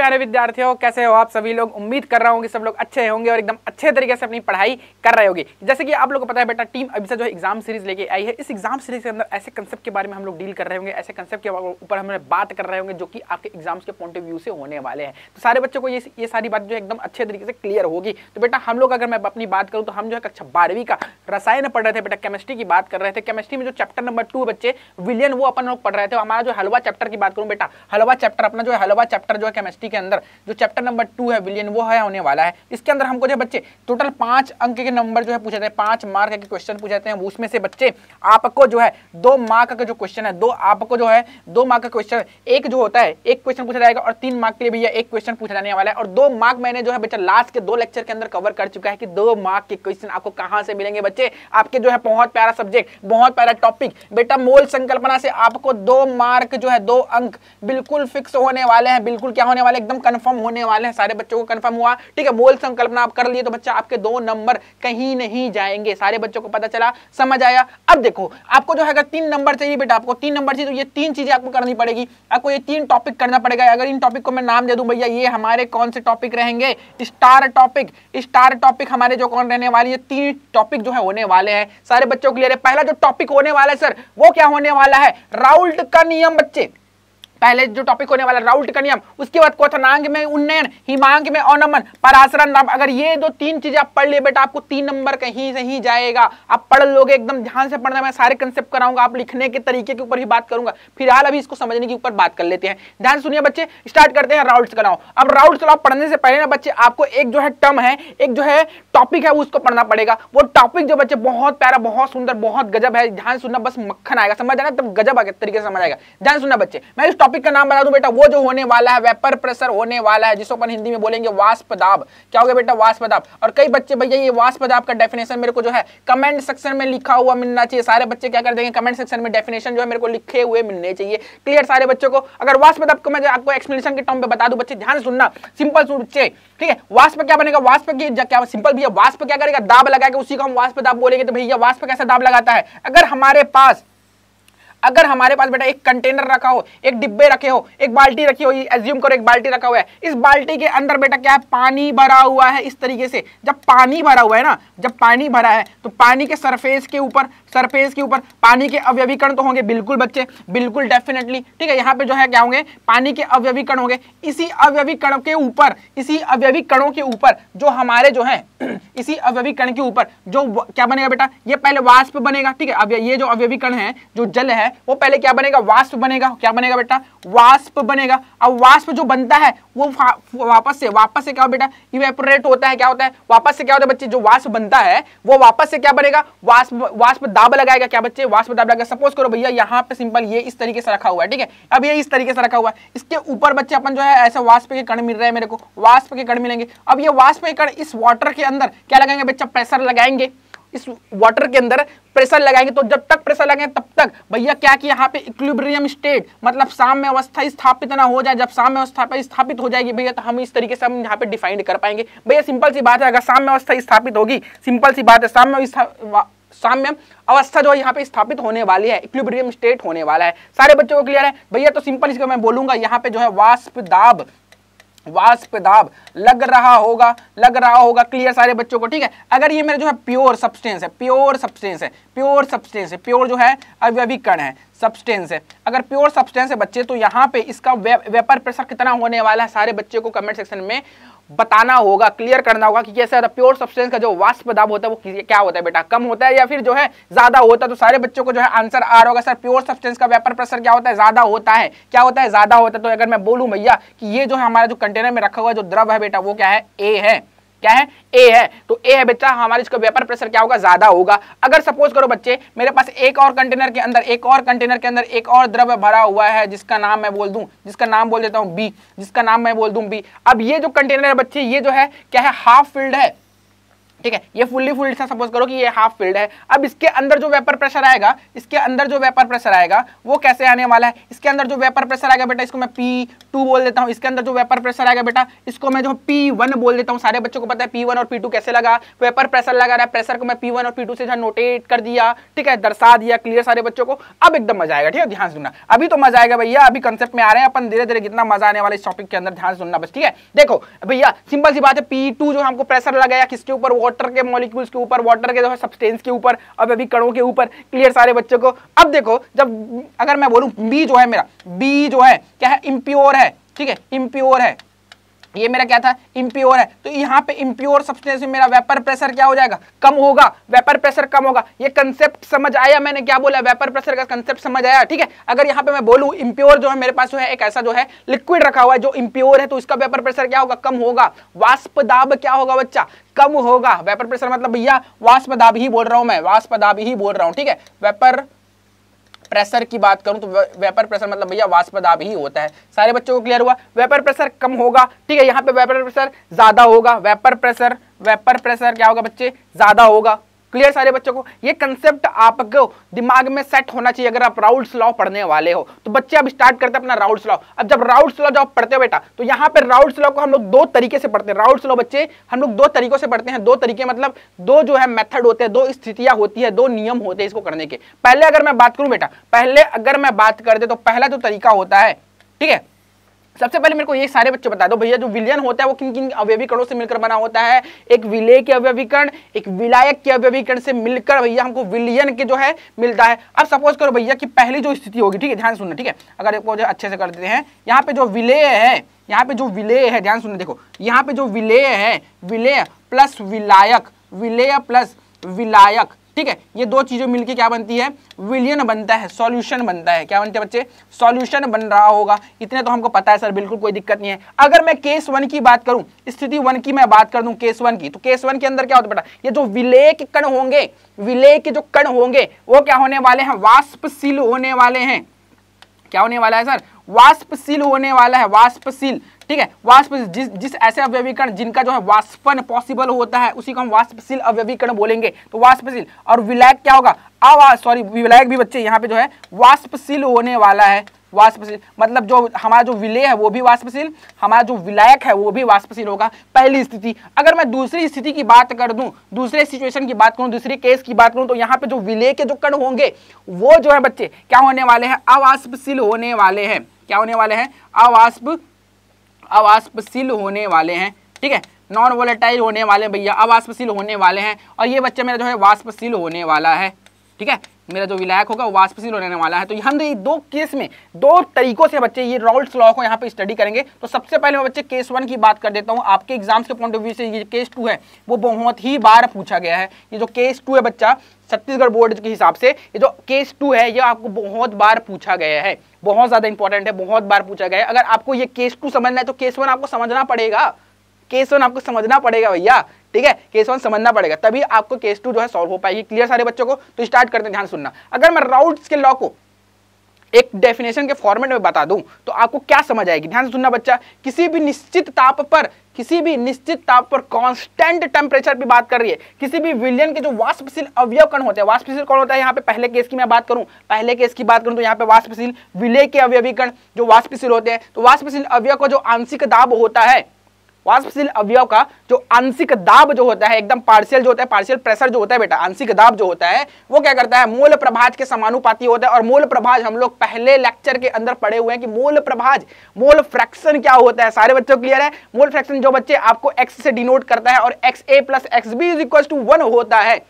प्यारे विद्यार्थी हो कैसे हो आप सभी लोग उम्मीद कर रहा हूँ कि सब लोग अच्छे होंगे और एकदम अच्छे तरीके से अपनी पढ़ाई कर रहे होंगे जैसे कि आप लोगों को पता है बेटा टीम अभी से जो एग्जाम सीरीज लेके आई है इस एग्जाम सीरीज के अंदर ऐसे कंसेप्ट के बारे में हम लोग डील कर रहे होंगे ऐसे कंसेप्ट के ऊपर हम बात कर रहे होंगे जो कि आपके एग्जाम्स के पॉइंट ऑफ व्यू से होने वाले हैं तो सारे बच्चों को ये ये सारी बात जो एकदम अच्छे तरीके से क्लियर होगी तो बेटा हम लोग अगर मैं अपनी बात करूँ तो हम जो है कक्षा बारहवीं का रसायन पढ़ रहे थे बेटा केमिस्ट्री की बात कर रहे थे केमिस्ट्री में जो चैप्टर नंबर टू बच्चे विलियन वो अपन लोग पढ़ रहे थे हमारा जो हलवा चैप्टर की बात करूँ बेटा हलवा चैप्टर अपना जो है हलवा चैप्टर जो है केमिस्ट्री के अंदर जो चैप्टर नंबर टू है बिलियन वो है होने वाला है इसके अंदर हमको जो बच्चे टोटल पांच अंक के नंबर जो है पूछे जाते हैं पांच मार्क के क्वेश्चन पूछे जाते हैं उसमें से बच्चे आपको जो है दो मार्क का जो क्वेश्चन है दो आपको जो है दो मार्क का क्वेश्चन एक जो होता है एक क्वेश्चन पूछा जाएगा और तीन मार्क के लिए भैया एक क्वेश्चन पूछा जाने वाला है और दो मार्क मैंने जो है बच्चा लास्ट के दो लेक्चर के अंदर कवर कर चुका है कि दो मार्क के क्वेश्चन आपको कहाँ से मिलेंगे बच्चे आपके जो है बहुत प्यारा सब्जेक्ट बहुत प्यारा टॉपिक बेटा मोल संकल्पना से आपको दो मार्क जो है दो अंक बिल्कुल फिक्स होने वाले हैं बिल्कुल क्या होने वाले वाले एकदम कंफर्म होने वाले हैं सारे बच्चों को कंफर्म हुआ ठीक है मूल संकल्पना आप कर लिए तो बच्चा आपके दो नंबर कहीं नहीं जाएंगे सारे बच्चों को पता चला समझ आया अब देखो आपको जो है अगर तीन नंबर चाहिए बेटा आपको तीन नंबर चाहिए तो ये तीन चीजें आपको करनी पड़ेगी आपको ये तीन टॉपिक करना पड़ेगा अगर इन टॉपिक को मैं नाम दे दूं भैया ये हमारे कौन से टॉपिक रहेंगे स्टार टॉपिक स्टार टॉपिक हमारे जो कौन रहने वाले ये तीन टॉपिक जो है होने वाले हैं सारे बच्चों के लिए पहला जो टॉपिक होने वाला है सर वो क्या होने वाला है राउल्ट का नियम बच्चे पहले जो टॉपिक होने वाला राउट का नियम उसके बाद क्वथनांग में उन्नयन हिमांग में अनमन पराशरण नाम अगर ये दो तीन चीजें आप पढ़ लिए बेटा आपको तीन नंबर कहीं से ही जाएगा आप पढ़ लोगे एकदम ध्यान से पढ़ना मैं सारे कंसेप्ट कराऊंगा आप लिखने के तरीके के ऊपर ही बात करूंगा फिलहाल अभी इसको समझने के ऊपर बात कर लेते हैं ध्यान सुनिए बच्चे स्टार्ट करते हैं राउट्स का अब राउल का पढ़ने से पहले ना बच्चे आपको एक जो है टर्म है एक जो है टॉपिक है उसको पढ़ना पड़ेगा वो टॉपिक जो बच्चे बहुत प्यारा बहुत सुंदर बहुत गजब है ध्यान सुनना बस मक्खन आएगा समझ आना तब गजब तरीके से समझ आएगा ध्यान सुनना बच्चे मैं इस टॉपिक का नाम बना दूं बेटा वो जो होने वाला है वेपर प्रेशर होने वाला है जिसको अपन हिंदी में बोलेंगे वाष्प दाब क्या हो गया बेटा वाष्प दाब और कई बच्चे भैया ये वाष्प दाब का डेफिनेशन मेरे को जो है कमेंट सेक्शन में लिखा हुआ मिलना चाहिए सारे बच्चे क्या कर देंगे कमेंट सेक्शन में डेफिनेशन जो है मेरे को लिखे हुए मिलने चाहिए क्लियर सारे बच्चों को अगर वाष्प दाब को मैं आपको एक्सप्लेनेशन के टर्म पे बता दूं बच्चे ध्यान सुनना सिंपल बच्चे ठीक है वाष्प क्या बनेगा वाष्प की क्या सिंपल भैया वाष्प क्या करेगा दाब लगाएगा उसी को हम वाष्प दाब बोलेंगे तो भैया वाष्प कैसे दाब लगाता है अगर हमारे पास अगर हमारे पास बेटा एक कंटेनर रखा हो एक डिब्बे रखे हो एक बाल्टी रखी हो एज्यूम करो एक बाल्टी रखा हुआ है इस बाल्टी के अंदर बेटा क्या है पानी भरा हुआ है इस तरीके से जब पानी भरा हुआ है ना जब पानी भरा है तो पानी के सरफेस के ऊपर सरफेस के ऊपर पानी के अव्यवीकरण तो होंगे बिल्कुल बच्चे बिल्कुल डेफिनेटली ठीक है यहाँ पे जो है क्या होंगे पानी के अव्यवीकरण होंगे इसी अव्यवीकरण के ऊपर इसी अव्यवीकरणों के ऊपर जो हमारे जो है इसी अव्यवीकरण के ऊपर जो क्या बनेगा बेटा ये पहले वाष्प बनेगा ठीक है अब ये जो अव्यवीकरण है जो जल है वो पहले क्या बनेगा वाष्प बनेगा क्या बनेगा बेटा वाष्प बनेगा अब वाष्प जो बनता है वो वापस से वापस से क्या हो बेटा इवेपोरेट होता है क्या होता है वापस से क्या होता है बच्चे जो वाष्प बनता है वो वापस से क्या बनेगा वाष्प वाष्प दाब लगाएगा क्या बच्चे वाष्प दाब लगाएगा सपोज करो भैया यहाँ पे सिंपल ये इस तरीके से रखा हुआ है ठीक है अब ये इस तरीके से रखा हुआ है इसके ऊपर बच्चे अपन जो है ऐसे वाष्प के कण मिल रहे हैं मेरे को वाष्प के कण मिलेंगे अब ये वाष्प के कण इस वाटर के अंदर क्या लगाएंगे बच्चा प्रेशर लगाएंगे इस वाटर के अंदर प्रेशर लगाएंगे तो जब तक प्रेशर लगाएंगे तब तक भैया क्या कि यहाँ पे इक्विलिब्रियम स्टेट मतलब साम्य अवस्था स्थापित ना हो जाए जब साम्य अवस्था पर स्थापित हो जाएगी भैया तो हम इस तरीके से हम यहाँ पे डिफाइंड कर पाएंगे भैया सिंपल सी बात है अगर साम्य अवस्था स्थापित होगी सिंपल सी बात है साम्य साम्य अवस्था जो है यहाँ पे स्थापित होने वाली है इक्विब्रियम स्टेट होने वाला है सारे बच्चों को क्लियर है भैया तो सिंपल इसको मैं बोलूंगा यहाँ पे जो है वाष्प दाब वाष्प दाब लग रहा होगा लग रहा होगा क्लियर सारे बच्चों को ठीक है अगर ये मेरे जो है प्योर सब्सटेंस है प्योर सब्सटेंस है प्योर सब्सटेंस है प्योर जो है अव्यवीकरण है सब्सटेंस है अगर प्योर सब्सटेंस है बच्चे तो यहाँ पे इसका वेपर प्रेशर कितना होने वाला है सारे बच्चे को कमेंट सेक्शन में बताना होगा क्लियर करना होगा कि कैसे प्योर सब्सटेंस का जो वाष्प दाब होता है वो क्या होता है बेटा कम होता है या फिर जो है ज्यादा होता है तो सारे बच्चों को जो है आंसर आ रहा होगा सर प्योर सब्सटेंस का वेपर प्रेशर क्या होता है ज्यादा होता है क्या होता है ज्यादा होता है तो अगर मैं बोलूं भैया कि ये जो है हमारा जो कंटेनर में रखा हुआ जो द्रव है बेटा वो क्या है ए है क्या है ए है तो ए है बच्चा हमारे इसका वेपर प्रेशर क्या होगा ज्यादा होगा अगर सपोज करो बच्चे मेरे पास एक और कंटेनर के अंदर एक और कंटेनर के अंदर एक और द्रव्य भरा हुआ है जिसका नाम मैं बोल दूं जिसका नाम बोल देता हूं बी जिसका नाम मैं बोल दूं बी अब ये जो कंटेनर है बच्चे ये जो है क्या है हाफ फिल्ड है ठीक है ये फुल्ली फुल्ड था सपोज करो कि ये हाफ फील्ड है अब इसके अंदर जो वेपर प्रेशर आएगा इसके अंदर जो वेपर प्रेशर आएगा वो कैसे आने वाला है इसके अंदर जो वेपर प्रेशर आएगा बेटा इसको मैं पी टू बोल देता हूँ इसके अंदर जो वेपर प्रेशर आएगा बेटा इसको मैं जो पी वन बोल देता हूँ सारे बच्चों को पता है पी वन और पी टू कैसे लगा वेपर प्रेशर लगा रहा है प्रेशर को मैं पी वन और पी टू से नोटेट कर दिया ठीक है दर्शा दिया क्लियर सारे बच्चों को अब एकदम मजा आएगा ठीक है ध्यान सुनना अभी तो मजा आएगा भैया अभी कंसेप्ट में आ रहे हैं अपन धीरे धीरे कितना मजा आने वाला इस टॉपिक के अंदर ध्यान सुनना बस ठीक है देखो भैया सिंपल सी बात है पी जो हमको प्रेशर लगाया किसके ऊपर वो वाटर के मॉलिक्यूल्स के ऊपर वाटर के जो है सब्सटेंस के ऊपर अब अभी कणों के ऊपर क्लियर सारे बच्चों को अब देखो जब अगर मैं बोलूं बी जो है मेरा बी जो है क्या है इम्प्योर है ठीक है इम्प्योर है ये मेरा क्या था इम्प्योर है तो यहाँ पे इम्प्योर सबसे मेरा वेपर प्रेशर क्या हो जाएगा कम होगा वेपर प्रेशर कम होगा ये कंसेप्ट समझ आया मैंने क्या बोला वेपर प्रेशर का कंसेप्ट समझ आया ठीक है अगर यहाँ पे मैं बोलूँ इम्प्योर जो है मेरे पास जो है एक ऐसा जो है लिक्विड रखा हुआ है जो इम्प्योर है तो इसका वेपर प्रेशर क्या होगा कम होगा वाष्प दाब क्या होगा बच्चा कम होगा वेपर प्रेशर मतलब भैया वाष्प दाब ही बोल रहा हूँ मैं वाष्प दाब ही बोल रहा हूँ ठीक है वेपर प्रेशर की बात करूं तो वेपर प्रेशर मतलब भैया वाष्प दाब ही होता है सारे बच्चों को क्लियर हुआ वेपर प्रेशर कम होगा ठीक है यहाँ पे वेपर प्रेशर ज़्यादा होगा वेपर प्रेशर वेपर प्रेशर क्या होगा बच्चे ज़्यादा होगा क्लियर सारे बच्चों को ये कंसेप्ट आपको दिमाग में सेट होना चाहिए अगर आप राउल्स लॉ पढ़ने वाले हो तो बच्चे अब स्टार्ट करते हैं अपना राउल्स लॉ अब जब राउल्स लॉ जो आप पढ़ते हो बेटा तो यहाँ पर राउल्स लॉ को हम लोग दो तरीके से पढ़ते हैं राउल्स लॉ बच्चे हम लोग दो तरीकों से पढ़ते हैं दो तरीके मतलब दो जो है मेथड होते हैं दो स्थितियां होती है दो नियम होते हैं इसको करने के पहले अगर मैं बात करूं बेटा पहले अगर मैं बात कर दे तो पहला जो तरीका होता है ठीक है सबसे पहले मेरे को ये सारे बच्चे बता दो भैया जो विलयन होता है वो किन किन अवयवीकरणों से मिलकर बना होता है एक विलय के अवयवीकरण एक विलायक के अवयवीकरण से मिलकर भैया हमको विलयन के जो है मिलता है अब सपोज करो भैया की पहली जो स्थिति होगी ठीक है ध्यान सुनना ठीक है अगर एक अच्छे से कर देते हैं यहाँ पे जो विलय है यहाँ पे जो विलय है ध्यान सुनना देखो यहाँ पे जो विलय है विलय प्लस विलायक विलय प्लस विलायक ठीक है ये दो चीज़ें मिलकर क्या बनती है विलियन बनता है सॉल्यूशन बनता है क्या बनते हैं बच्चे सॉल्यूशन बन रहा होगा इतने तो हमको पता है सर बिल्कुल कोई दिक्कत नहीं है अगर मैं केस वन की बात करूं स्थिति वन की मैं बात कर दूं केस वन की तो केस वन के अंदर क्या होता है बेटा ये जो विलेय के कण होंगे विलेय के जो कण होंगे वो क्या होने वाले हैं वाष्पशील होने वाले हैं क्या होने वाला है सर वाष्पशील होने वाला है वाष्पशील ठीक है वाष्प जिस जिस ऐसे अव्यवीकरण जिनका जो है वाष्पन पॉसिबल होता है उसी को हम वाष्पशील अव्यवीकरण बोलेंगे तो वाष्पशील और विलायक क्या होगा अवा सॉरी विलायक भी बच्चे यहाँ पे जो है वाष्पशील होने वाला है वाष्पशील मतलब जो हमारा जो विलय है वो भी वाष्पशील हमारा जो विलायक है वो भी वाष्पशील होगा पहली स्थिति अगर मैं दूसरी स्थिति की बात कर दूं दूसरे सिचुएशन की बात करूं दूसरे केस की बात करूं तो यहाँ पे जो विलय के जो कण होंगे वो जो है बच्चे क्या होने वाले हैं अवाष्पशील होने वाले हैं क्या होने वाले हैं अवाष्प अवाष्पशील होने वाले हैं ठीक है नॉन वोलेटाइल होने वाले भैया अवाष्पशील होने वाले हैं और ये बच्चा मेरा जो है वाष्पशील होने वाला है ठीक है मेरा जो विलायक होगा वो वाष्पशील होने वाला है तो हम दो केस में दो तरीकों से बच्चे ये रोल्स लॉ को यहाँ पे स्टडी करेंगे तो सबसे पहले मैं बच्चे केस वन की बात कर देता हूँ आपके एग्जाम्स के पॉइंट ऑफ व्यू से ये केस टू है वो बहुत ही बार पूछा गया है ये जो केस टू है बच्चा छत्तीसगढ़ बोर्ड के हिसाब से ये जो केस टू है ये आपको बहुत बार पूछा गया है बहुत ज़्यादा इंपॉर्टेंट है बहुत बार पूछा गया है अगर आपको ये केस टू समझना है तो केस वन आपको समझना पड़ेगा केस वन आपको समझना पड़ेगा भैया ठीक है केस वन समझना पड़ेगा तभी आपको केस टू जो है सॉल्व हो पाएगी क्लियर सारे बच्चों को तो स्टार्ट करते हैं ध्यान सुनना अगर मैं राउट्स के लॉ को एक डेफिनेशन के फॉर्मेट में बता दूं तो आपको क्या समझ आएगी ध्यान से सुनना बच्चा किसी भी निश्चित ताप पर किसी भी निश्चित ताप पर कांस्टेंट टेम्परेचर की बात कर रही है किसी भी विलियन के जो वाष्पशील अवयव कण होते हैं वाष्पशील कौन होता है यहाँ पे पहले केस की मैं बात करूँ पहले केस की बात करूँ तो यहाँ पे वाष्पशील विलय के अवयवीकरण जो वाष्पशील होते हैं तो वाष्पशील अवयव का जो आंशिक दाब होता है वाष्पशील अवयव का जो आंशिक दाब जो होता है एकदम पार्शियल जो होता है पार्शियल प्रेशर जो होता है बेटा आंशिक दाब जो होता है वो क्या करता है मूल प्रभाज के समानुपाती होता है और मूल प्रभाज हम लोग पहले लेक्चर के अंदर पढ़े हुए हैं कि मूल प्रभाज मूल फ्रैक्शन क्या होता है सारे बच्चों क्लियर है मूल फ्रैक्शन जो बच्चे आपको एक्स से डिनोट करता है और X A plus X B is equal to one होता है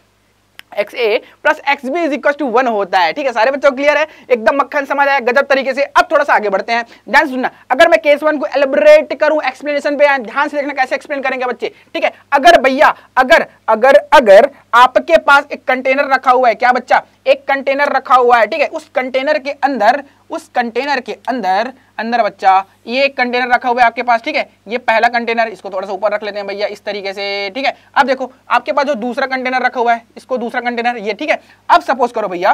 X A plus X B is equal to one होता है ठीक है सारे बच्चों क्लियर है एकदम मक्खन समझ आया गजब तरीके से अब थोड़ा सा आगे बढ़ते हैं ध्यान सुनना अगर मैं केस वन को एलिब्रेट करूं एक्सप्लेनेशन पे ध्यान से देखना कैसे एक्सप्लेन करेंगे बच्चे ठीक है अगर भैया अगर अगर अगर आपके पास एक कंटेनर रखा हुआ है क्या बच्चा एक कंटेनर रखा हुआ है ठीक है उस कंटेनर के अंदर उस कंटेनर के अंदर अंदर बच्चा ये एक कंटेनर रखा हुआ है आपके पास ठीक है ये पहला कंटेनर इसको थोड़ा सा ऊपर रख लेते हैं भैया इस तरीके से ठीक है अब देखो आपके पास जो दूसरा कंटेनर रखा हुआ है इसको दूसरा कंटेनर ये ठीक है अब सपोज करो भैया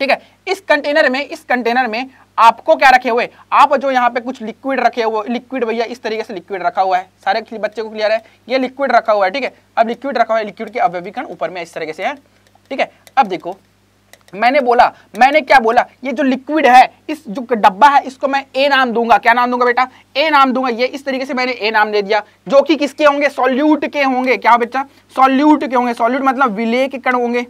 ठीक है इस कंटेनर में इस कंटेनर में आपको क्या रखे हुए आप जो यहाँ पे कुछ लिक्विड रखे हुए लिक्विड भैया इस तरीके से लिक्विड रखा हुआ है सारे बच्चे को क्लियर है ये लिक्विड रखा हुआ है ठीक है अब लिक्विड रखा हुआ है लिक्विड के अव्यवीकरण ऊपर में इस तरीके से है ठीक है अब देखो मैंने बोला मैंने क्या बोला ये जो लिक्विड है इस जो डब्बा है इसको मैं ए नाम दूंगा क्या नाम दूंगा बेटा ए नाम दूंगा ये इस तरीके से मैंने ए नाम दे दिया जो कि किसके होंगे सॉल्यूट के होंगे क्या बेटा सॉल्यूट के होंगे सॉल्यूट मतलब विले के कण होंगे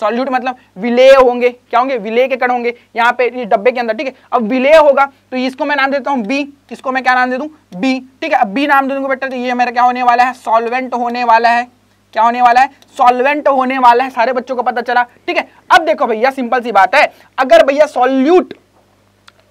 सॉल्यूट मतलब विले होंगे क्या होंगे विले के कण होंगे यहाँ पे इस डब्बे के अंदर ठीक है अब विले होगा तो इसको मैं नाम देता हूँ बी इसको मैं क्या नाम दे दूँ बी ठीक है अब बी नाम दे दूंगा बेटा तो ये मेरा क्या होने वाला है सॉल्वेंट होने वाला है क्या होने वाला है सॉल्वेंट होने वाला है सारे बच्चों को पता चला ठीक है अब देखो भैया सिंपल सी बात है अगर भैया सॉल्यूट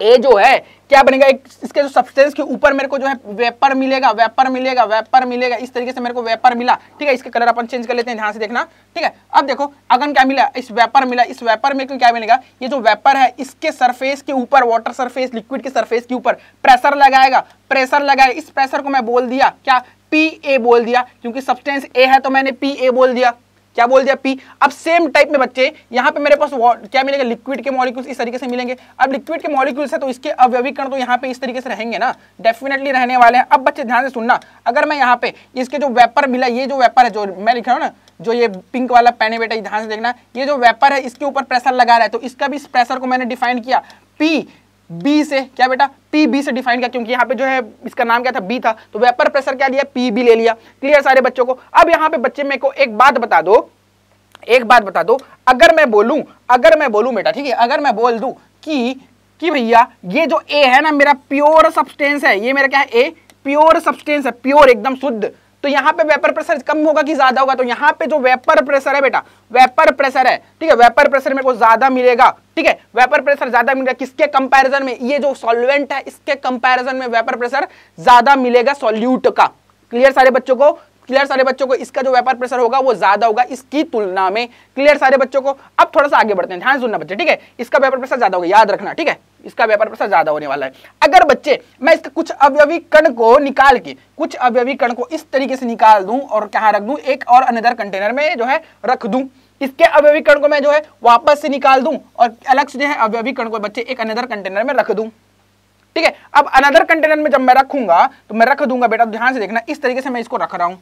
ए जो है क्या बनेगा एक इसके जो सब्सटेंस के ऊपर मेरे को जो है वेपर मिलेगा वेपर मिलेगा वेपर मिलेगा इस तरीके से मेरे को वेपर मिला ठीक है इसके कलर अपन चेंज कर लेते हैं ध्यान से देखना ठीक है अब देखो अगर क्या मिला इस वेपर मिला इस वेपर में क्या मिलेगा ये जो वेपर है इसके सरफेस के ऊपर वाटर सरफेस लिक्विड के सरफेस के ऊपर प्रेशर लगाएगा प्रेशर लगाएगा इस प्रेशर को मैं बोल दिया क्या पी ए बोल दिया क्योंकि सब्सटेंस ए है तो मैंने पी ए बोल दिया क्या बोल दिया पी अब सेम टाइप में बच्चे यहां पे मेरे पास क्या मिलेगा लिक्विड के मॉलिक्यूल्स इस तरीके से मिलेंगे अब लिक्विड के मॉलिक्यूल्स है तो इसके अव्यवीकरण तो यहां पे इस तरीके से रहेंगे ना डेफिनेटली रहने वाले हैं अब बच्चे ध्यान से सुनना अगर मैं यहां पे इसके जो वेपर मिला ये जो वेपर है जो मैं लिख रहा हूँ ना जो ये पिंक वाला पेन है बेटा ध्यान से देखना ये जो वेपर है इसके ऊपर प्रेशर लगा रहा है तो इसका भी इस प्रेशर को मैंने डिफाइन किया पी बी से क्या बेटा पी बी से डिफाइन किया क्योंकि यहाँ पे जो है इसका नाम क्या था बी था तो वेपर प्रेशर क्या लिया पी बी ले लिया क्लियर सारे बच्चों को अब यहाँ पे बच्चे मेरे को एक बात बता दो एक बात बता दो अगर मैं बोलूं अगर मैं बोलूं बेटा ठीक है अगर मैं बोल दूं कि कि भैया ये जो ए है ना मेरा प्योर सब्सटेंस है ये मेरा क्या है ए प्योर सब्सटेंस है प्योर एकदम शुद्ध तो यहां पे वेपर प्रेशर कम होगा कि ज्यादा होगा तो यहाँ पे जो वेपर प्रेशर है बेटा वेपर प्रेशर है ठीक है वेपर प्रेशर मेरे को ज्यादा मिलेगा ठीक है वेपर प्रेशर ज्यादा मिलेगा किसके कंपैरिजन में ये जो सॉल्वेंट है इसके कंपैरिजन में वेपर प्रेशर ज्यादा मिलेगा सॉल्यूट का क्लियर सारे बच्चों को क्लियर सारे बच्चों को इसका जो व्यापार प्रेशर होगा वो ज्यादा होगा इसकी तुलना में क्लियर सारे बच्चों को अब थोड़ा सा आगे बढ़ते हैं ध्यान सुनना बच्चे ठीक है इसका व्यापार प्रेशर ज्यादा होगा याद रखना ठीक है इसका व्यापार प्रसार ज्यादा होने वाला है अगर बच्चे मैं इसका कुछ कण को निकाल के कुछ कण को इस तरीके से निकाल दूं और कहा रख दूं एक और अनदर कंटेनर में जो है रख दूं इसके कण को मैं जो है वापस से निकाल दूं और अलग से जो है कण को बच्चे एक अनदर कंटेनर में रख दूं ठीक है अब अनदर कंटेनर में जब मैं रखूंगा तो मैं रख दूंगा बेटा तो ध्यान से देखना इस तरीके से मैं इसको रख रहा हूं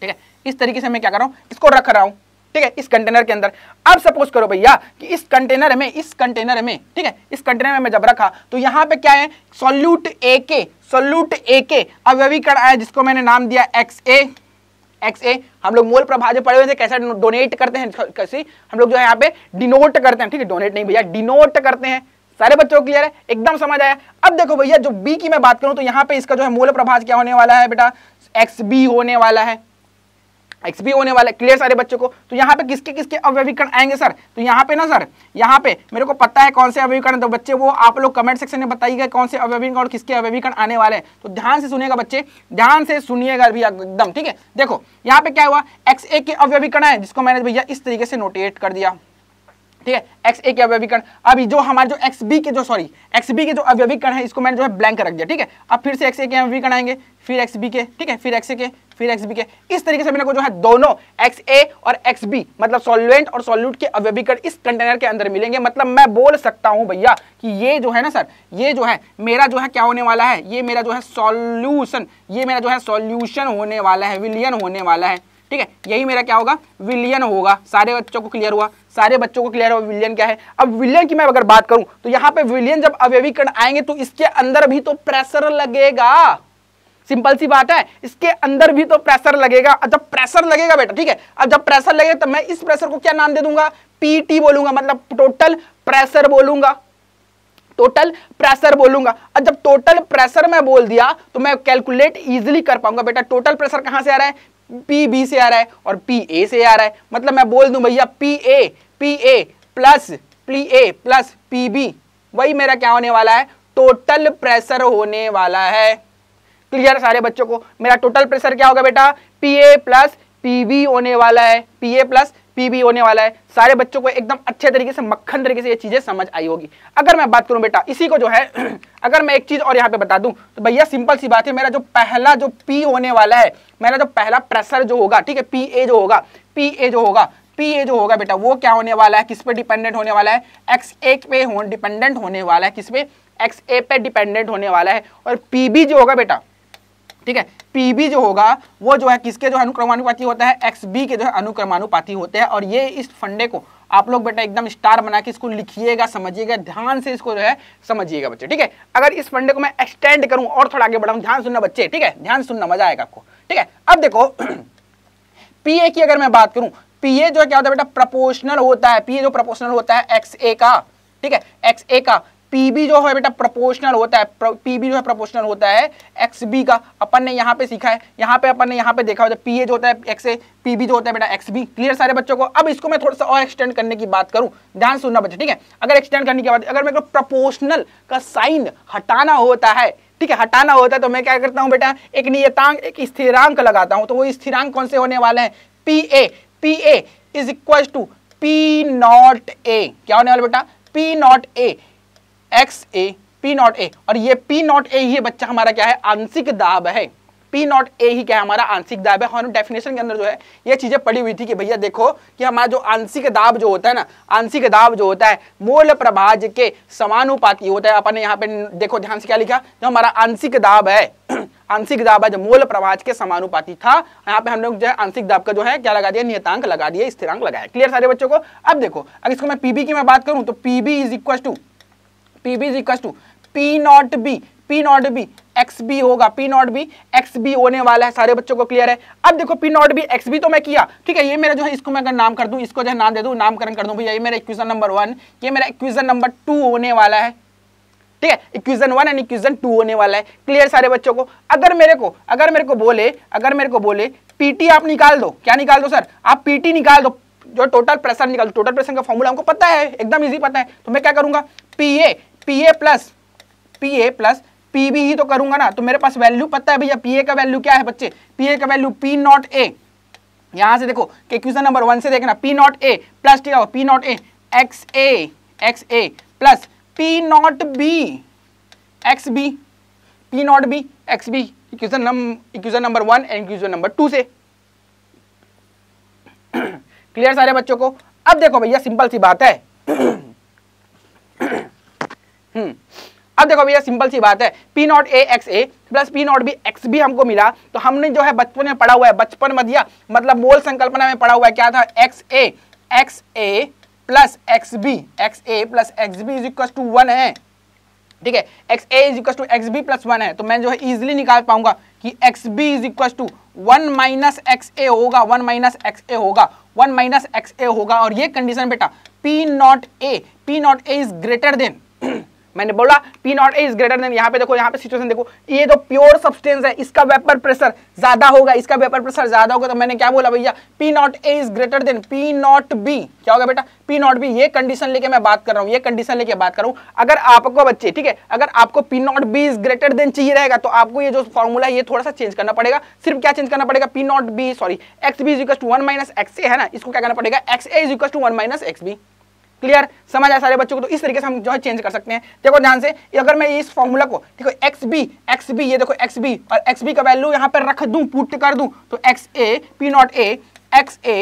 ठीक है इस तरीके से मैं क्या कर रहा हूँ इसको रख रहा हूँ ठीक है इस कंटेनर के अंदर अब सपोज करो भैया कि इस कंटेनर में इस कंटेनर में ठीक है इस कंटेनर में मैं जब रखा तो यहाँ पे क्या है सोल्यूट ए के सोल्यूट ए के अव्यवीकरण आया जिसको मैंने नाम दिया एक्स ए एक्स ए हम लोग मोल जो पड़े हुए थे कैसे डोनेट करते हैं कैसे हम लोग जो है यहाँ पे डिनोट करते हैं ठीक है डोनेट नहीं भैया डिनोट करते हैं सारे बच्चों को क्लियर है एकदम समझ आया अब देखो भैया जो बी की मैं बात करूं तो यहाँ पे इसका जो है मोल प्रभाज क्या होने वाला है बेटा एक्स बी होने वाला है एक्स भी होने वाला है क्लियर सारे बच्चों को तो यहाँ पे किसके किसके अव्यवीकरण आएंगे सर तो यहाँ पे ना सर यहाँ पे मेरे को पता है कौन से अव्यवीकरण तो बच्चे वो आप लोग कमेंट सेक्शन में बताइएगा कौन से अव्यवीकरण और किसके अव्यवीकरण आने वाले हैं तो ध्यान से सुनिएगा बच्चे ध्यान से सुनिएगा अभी एकदम ठीक है देखो यहाँ पे क्या हुआ एक्स ए के अव्यवीकरण है जिसको मैंने भैया इस तरीके से नोटेट कर दिया ठीक है एक्स ए के अव्यवीकरण अभी जो हमारे जो एक्स बी के जो सॉरी एक्स बी के जो अव्यवीकरण है इसको मैंने जो है ब्लैंक रख दिया ठीक है अब फिर से एक्स ए के अव्यवीकरण आएंगे फिर एक्स बी के ठीक है फिर एक्स ए के फिर एक्स बी के इस तरीके से मैंने को जो है दोनों एक्स ए और एक्स बी मतलब सोलवेंट और सोल्यूट के अव्यवीकरण इस कंटेनर के अंदर मिलेंगे मतलब मैं बोल सकता हूँ भैया कि ये जो है ना सर ये जो है मेरा जो है क्या होने वाला है ये मेरा जो है सोल्यूशन ये मेरा जो है सोल्यूशन होने वाला है विलियन होने वाला है ठीक है यही मेरा क्या होगा विलियन होगा सारे बच्चों को क्लियर हुआ सारे बच्चों को क्लियर हुआ विलियन क्या है अब विलियन की मैं अगर बात करूं तो यहां पे विलियन जब अव्यवीकरण आएंगे तो इसके अंदर भी तो प्रेशर लगेगा सिंपल सी बात है इसके अंदर भी तो प्रेशर लगेगा जब प्रेशर लगेगा बेटा ठीक है अब जब प्रेशर लगेगा तो मैं इस प्रेशर को क्या नाम दे दूंगा पीटी बोलूंगा मतलब टोटल प्रेशर बोलूंगा टोटल प्रेशर बोलूंगा और जब टोटल प्रेशर में बोल दिया तो मैं कैलकुलेट इजिली कर पाऊंगा बेटा टोटल प्रेशर कहां से आ रहा है पी बी से आ रहा है और पी ए से आ रहा है मतलब मैं बोल दू भैया P A P A plus P A plus P B वही मेरा क्या होने वाला है टोटल प्रेशर होने वाला है क्लियर सारे बच्चों को मेरा टोटल प्रेशर क्या होगा बेटा पी ए प्लस पीबी होने वाला है पी ए प्लस पीबी होने वाला है सारे बच्चों को एकदम अच्छे तरीके से मक्खन तरीके से ये चीजें समझ आई होगी अगर मैं बात करूं बेटा इसी को जो है अगर मैं एक चीज और यहाँ पे बता दूं तो भैया सिंपल सी बात है मेरा जो पहला जो पी होने वाला है मेरा जो पहला प्रेशर जो होगा ठीक है पी ए जो होगा पी ए जो होगा पी ए जो होगा बेटा वो क्या होने वाला है किस पे डिपेंडेंट होने वाला है एक्स ए पे डिपेंडेंट होने वाला है किस पे एक्स ए पे डिपेंडेंट होने वाला है और पी बी जो होगा बेटा ठीक है पीबी जो होगा वो जो है किसके जो है अनुक्रमानुपाती होता है एक्स बी के जो है अनुक्रमानुपाती होते हैं और ये इस फंडे को आप लोग बेटा एकदम स्टार बना के इसको लिखिएगा समझिएगा ध्यान से इसको जो है समझिएगा बच्चे ठीक है अगर इस फंडे को मैं एक्सटेंड करूं और थोड़ा आगे बढ़ाऊं ध्यान सुनना बच्चे ठीक है ध्यान सुनना मजा आएगा आपको ठीक है अब देखो पीए की अगर मैं बात करूं पीए जो है क्या होता है बेटा प्रपोर्शनल होता है पीए जो प्रपोर्शनल होता है एक्स ए का ठीक है एक्स ए का पीबी जो है बेटा प्रोपोर्शनल होता है पीबी जो है प्रोपोर्शनल होता है एक्स बी का अपन ने यहाँ पे सीखा है यहाँ पे अपन ने यहाँ पे देखा होता है पी ए जो होता है एक्स ए पीबी जो होता है बेटा एक्स बी क्लियर सारे बच्चों को अब इसको मैं थोड़ा सा और एक्सटेंड करने की बात करूँ ध्यान सुनना बच्चे ठीक है अगर एक्सटेंड करने की बात अगर मेरे को प्रपोर्शनल का साइन हटाना होता है ठीक है हटाना होता है तो मैं क्या करता हूँ बेटा एक नियतांक एक स्थिरांक लगाता हूँ तो वो स्थिरांक कौन से होने वाले हैं P A P A is equal to P not A क्या होने वाला बेटा P not A X A P not A और ये पी नॉट ए ही बच्चा हमारा क्या है आंशिक दाब है पी नॉट ए ही क्या है हमारा आंशिक दाब है और डेफिनेशन के अंदर जो है ये चीज़ें पड़ी हुई थी कि भैया देखो कि हमारा जो आंशिक दाब जो होता है ना आंशिक दाब जो होता है मूल प्रभाज के समानुपाती होता है अपन ने यहाँ पे देखो ध्यान से क्या लिखा जो हमारा आंशिक दाब है आंशिक दाब है जो मूल प्रभाज के समानुपाती था यहाँ पे हम लोग जो है आंशिक दाब का जो है क्या लगा दिया नियतांक लगा दिया स्थिरांक लगाया क्लियर सारे बच्चों को अब देखो अगर इसको मैं पीबी की मैं बात करूँ तो PB is equal to P B is equal to P not B P not B X B होगा P not B X B होने वाला है सारे बच्चों को क्लियर है अब देखो P not B X B तो मैं किया ठीक है ये मेरा जो है इसको मैं अगर नाम कर दूं इसको जो है नाम दे दूं नामकरण कर दूं भैया ये मेरा इक्वेशन नंबर वन ये मेरा इक्वेशन नंबर टू होने वाला है ठीक है equation one and equation two होने वाला है क्लियर सारे बच्चों को अगर मेरे को अगर मेरे को बोले अगर मेरे को बोले पीटी आप निकाल दो क्या निकाल दो सर आप पीटी निकाल दो जो टोटल प्रेशर निकाल दो टोटल प्रेशर का फॉर्मूला हमको पता है एकदम इजी पता है तो मैं क्या करूंगा P A P A plus P A plus P B ही तो करूंगा ना तो मेरे पास वैल्यू पता है भैया पी ए का वैल्यू क्या है बच्चे पी ए का वैल्यू पी नॉट ए यहां से देखो कि क्वेश्चन नंबर वन से देखना पी नॉट ए प्लस ठीक है P not A X A X A plus P not B X B P not B X B equation equation number one and equation number two से clear सारे बच्चों को अब देखो भैया simple सी बात है हम्म। अब देखो भैया सिंपल सी बात है P not A X A plus P not B X भी हमको मिला तो हमने जो है बचपन में पढ़ा हुआ है बचपन में दिया मतलब मोल संकल्पना में पढ़ा हुआ है क्या था X A X A plus X B X A plus X B is equal to one है ठीक है X A is equal to X B plus one है तो मैं जो है इजिली निकाल पाऊंगा कि X B is equal to one minus X A होगा वन माइनस एक्स ए होगा वन माइनस एक्स ए होगा और ये कंडीशन बेटा P not A P not A is greater than मैंने बोला P not A is greater than यहाँ पे देखो यहाँ पे सिचुएशन देखो ये जो प्योर सब्सटेंस है इसका वेपर प्रेशर ज्यादा होगा इसका वेपर प्रेशर ज्यादा होगा तो मैंने क्या बोला भैया P not A is greater than P not B क्या होगा बेटा पी नॉट बी ये कंडीशन लेके मैं बात कर रहा हूँ ये कंडीशन लेके बात कर रहा हूँ अगर आपको बच्चे ठीक है अगर आपको P not B is greater than चाहिए रहेगा तो आपको ये जो फॉर्मूला ये थोड़ा सा चेंज करना पड़ेगा सिर्फ क्या चेंज करना पड़ेगा P not B sorry X B is equal to one minus X A है ना इसको क्या करना पड़ेगा X A is equal to one minus X B clear समझ आया सारे बच्चों को तो इस तरीके से हम जो है चेंज कर सकते हैं देखो ध्यान से अगर मैं इस फॉर्मूला को देखो एक्स बी एक्स बी ये देखो एक्स बी और एक्स बी का वैल्यू यहाँ पर रख दूँ पुट कर दूँ तो X A P not A X A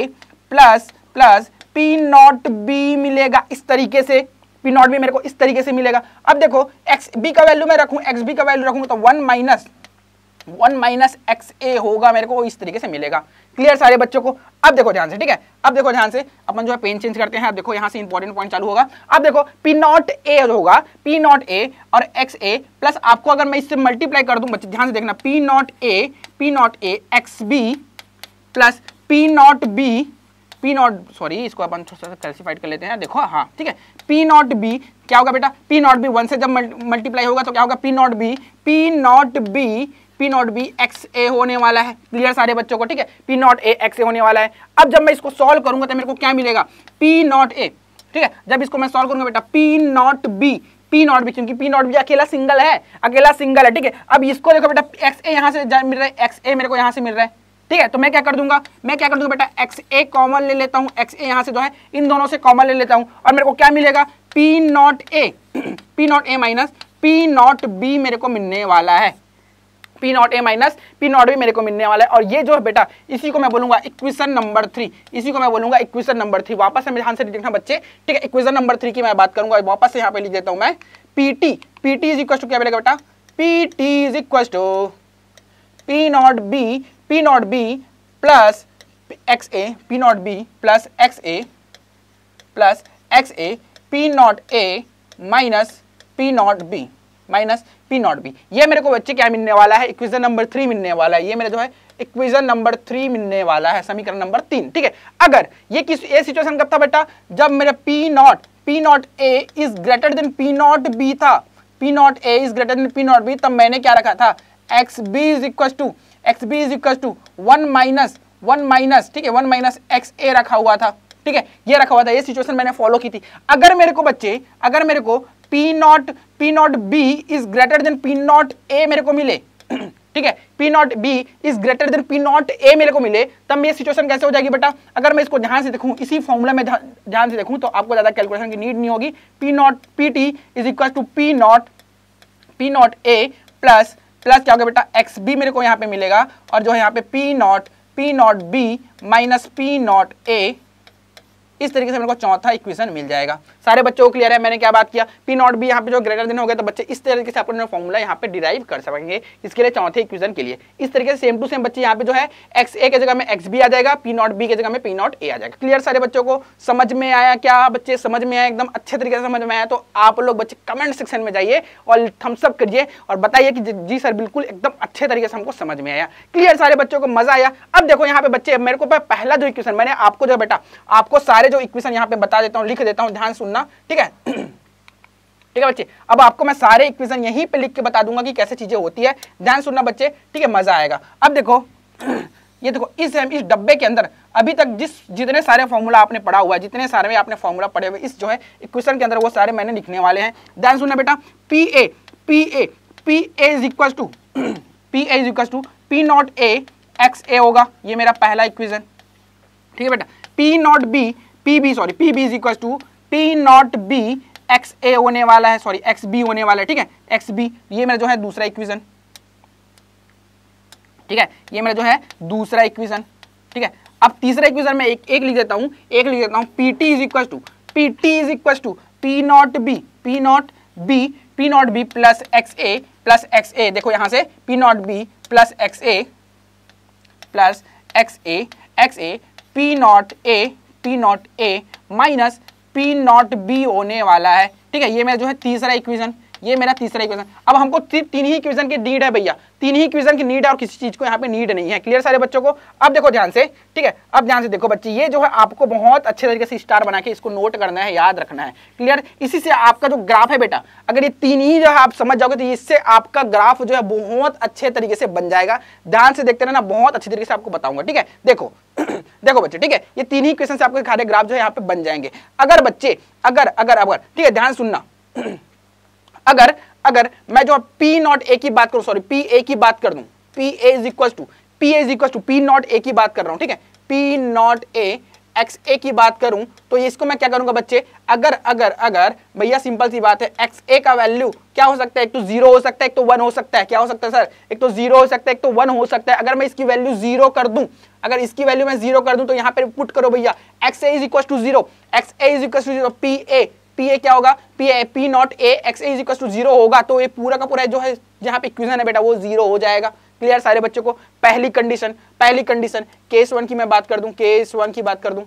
plus plus P not B मिलेगा इस तरीके से पी नॉट बी मेरे को इस तरीके से मिलेगा अब देखो एक्स बी का वैल्यू मैं रखूँ एक्स बी का वैल्यू रखूँ तो one minus one minus X A होगा मेरे को इस तरीके से मिलेगा क्लियर सारे बच्चों को अब देखो ध्यान से ठीक है अब देखो ध्यान से अपन जो है पेन चेंज करते हैं अब देखो यहाँ से इंपॉर्टेंट पॉइंट चालू होगा अब देखो पी नॉट ए होगा पी नॉट ए और एक्स ए प्लस आपको अगर मैं इससे मल्टीप्लाई कर दूं बच्चे ध्यान से देखना P not A P not A X B plus P not B P not sorry इसको अपन थोड़ा सा क्लैसिफाइड कर लेते हैं देखो हाँ ठीक है पी नॉट बी क्या होगा बेटा पी नॉट बी वन से जब मल्टीप्लाई होगा तो क्या होगा P not B P not B P not B X A होने वाला है क्लियर सारे बच्चों को ठीक है P not A X A होने वाला है अब जब मैं इसको सॉल्व करूंगा तो मेरे को क्या मिलेगा पी नॉट ए ठीक है जब इसको मैं सॉल्व करूंगा बेटा P not B P not B क्योंकि पी नॉट भी अकेला सिंगल है अकेला सिंगल है ठीक है अब इसको देखो बेटा एक्स ए यहाँ से मिल रहा है एक्स ए मेरे को यहाँ से मिल रहा है ठीक है तो मैं क्या कर दूंगा मैं क्या कर दूंगा बेटा एक्स ए कॉमन ले लेता हूँ एक्स ए यहाँ से जो है इन दोनों से कॉमन ले लेता हूँ और मेरे को क्या मिलेगा P not A P not A minus P not B मेरे को मिलने वाला है P not A minus P not B मेरे को मिलने वाला है और ये जो है बेटा इसी को मैं बोलूंगा इक्वेशन नंबर थ्री इसी को मैं बोलूंगा इक्वेशन नंबर थ्री वापस से मेरे ध्यान से देखना बच्चे ठीक है इक्वेशन नंबर थ्री की मैं बात करूंगा वापस से यहाँ पे लिख देता हूँ मैं P T P T is equal क्या मिलेगा बेटा P T is equal P not B P not B plus X A P not B plus X A plus X A P not A minus P not B minus P not B ये मेरे को बच्चे क्या मिलने वाला है equation number three मिलने वाला है ये मेरे जो है इक्वेशन नंबर थ्री मिलने वाला है समीकरण नंबर तीन ठीक है अगर ये किस ये सिचुएशन कब था बेटा जब मेरा P not P not A is greater than P not B था P not A is greater than P not B तब मैंने क्या रखा था X B is equal to X B is equal to one minus one minus ठीक है one minus X ए रखा हुआ था ठीक है ये रखा हुआ था ये सिचुएशन मैंने फॉलो की थी अगर मेरे को बच्चे अगर मेरे को P not P not B is greater than P not A मेरे को मिले ठीक है P not B is greater than P not A मेरे को मिले तब ये सिचुएशन कैसे हो जाएगी बेटा अगर मैं इसको ध्यान से देखूं इसी फॉर्मूला में ध्यान से देखूं तो आपको ज़्यादा कैलकुलेशन की नीड नहीं होगी P not P T is equal to P not P not A plus plus क्या होगा बेटा एक्स बी मेरे को यहाँ पे मिलेगा और जो है यहाँ पे P not P not B minus P not A इस तरीके से मेरे को चौथा इक्वेशन मिल जाएगा सारे बच्चों को क्लियर है मैंने क्या बात किया पी नॉट बी यहाँ पे जो ग्रेटर देन हो गया तो बच्चे इस तरीके से अपने फॉर्मूला यहाँ पे डिराइव कर सकेंगे इसके लिए चौथे इक्वेशन के लिए इस तरीके से सेम टू सेम बच्चे यहाँ पे जो है एक्स ए की जगह में एक्स बी आ जाएगा पी नॉट बी की जगह में पी नॉट ए आ जाएगा क्लियर सारे बच्चों को समझ में आया क्या बच्चे समझ में आया एकदम अच्छे तरीके से समझ में आया तो आप लोग बच्चे कमेंट सेक्शन में जाइए और थम्सअप करिए और बताइए कि जी सर बिल्कुल एकदम अच्छे तरीके से हमको समझ में आया क्लियर सारे बच्चों को मजा आया अब देखो यहाँ पे बच्चे मेरे को पहला जो इक्वेशन मैंने आपको जो बेटा आपको सारे मैं जो इक्वेशन यहाँ पे बता देता हूँ लिख देता हूँ ध्यान सुनना ठीक है ठीक है बच्चे अब आपको मैं सारे इक्वेशन यहीं पे लिख के बता दूंगा कि कैसे चीजें होती है ध्यान सुनना बच्चे ठीक है मजा आएगा अब देखो ये देखो इस इस डब्बे के अंदर अभी तक जिस जितने सारे फॉर्मूला आपने पढ़ा हुआ है जितने सारे आपने फॉर्मूला पढ़े हुए इस जो है इक्वेशन के अंदर वो सारे मैंने लिखने वाले हैं ध्यान सुनना बेटा P A P A P A is equal to P A is equal to P not A X A होगा ये मेरा पहला इक्वेशन ठीक है बेटा P not B P B sorry P B is equal to P not B X A होने वाला है सॉरी एक्स बी होने वाला है ठीक है एक्स बी ये मेरा जो है दूसरा इक्वेशन ठीक है ये मेरा जो है दूसरा इक्वेशन ठीक है अब तीसरा इक्वेशन में एक एक लिख देता हूं एक लिख देता हूं P T is equal to P T is equal to P not B P not B P not B plus X A plus X A देखो यहां से P not B plus X A plus X A X A P not A P not A minus P not B होने वाला है ठीक है ये मेरा जो है तीसरा इक्वेशन ये मेरा तीसरा इक्वेशन अब हमको तीन ही इक्वेशन की नीड है भैया तीन ही इक्वेशन की नीड है और किसी चीज को यहाँ पे नीड नहीं है क्लियर सारे बच्चों को अब देखो ध्यान से ठीक है अब ध्यान से देखो बच्चे ये जो है आपको बहुत अच्छे तरीके से स्टार बना के इसको नोट करना है याद रखना है क्लियर इसी से आपका जो ग्राफ है बेटा अगर ये तीन ही जो है आप समझ जाओगे तो इससे आपका ग्राफ जो है बहुत अच्छे तरीके से बन जाएगा ध्यान से देखते रहना बहुत अच्छे तरीके से आपको बताऊंगा ठीक है देखो देखो बच्चे ठीक है ये तीन ही क्वेश्चन से आपके सारे ग्राफ जो है यहाँ पे बन जाएंगे अगर बच्चे अगर अगर अगर ठीक है ध्यान सुनना अगर अगर मैं जो पी नॉट ए की बात करूं सॉरी पी ए की बात कर दूं P A is equal to P A is equal to P not A की बात कर रहा हूं ठीक है P not A X A की बात करूं तो इसको मैं क्या करूंगा बच्चे अगर अगर अगर भैया सिंपल सी बात है एक्स ए का वैल्यू क्या हो सकता है एक तो जीरो हो सकता है एक तो वन हो सकता है क्या हो सकता है सर एक तो जीरो हो सकता है एक तो वन हो सकता है अगर मैं इसकी वैल्यू जीरो कर दू अगर इसकी वैल्यू मैं जीरो कर दूं तो यहां पर पुट करो भैया X A is equal to zero X A is equal to zero P A P A क्या होगा P A P not A X A is equal to zero होगा तो ये पूरा का पूरा जो है जहाँ पे इक्वेशन है बेटा वो जीरो हो जाएगा क्लियर सारे बच्चों को पहली कंडीशन पहली कंडीशन केस वन की मैं बात कर दूं केस वन की बात कर दूं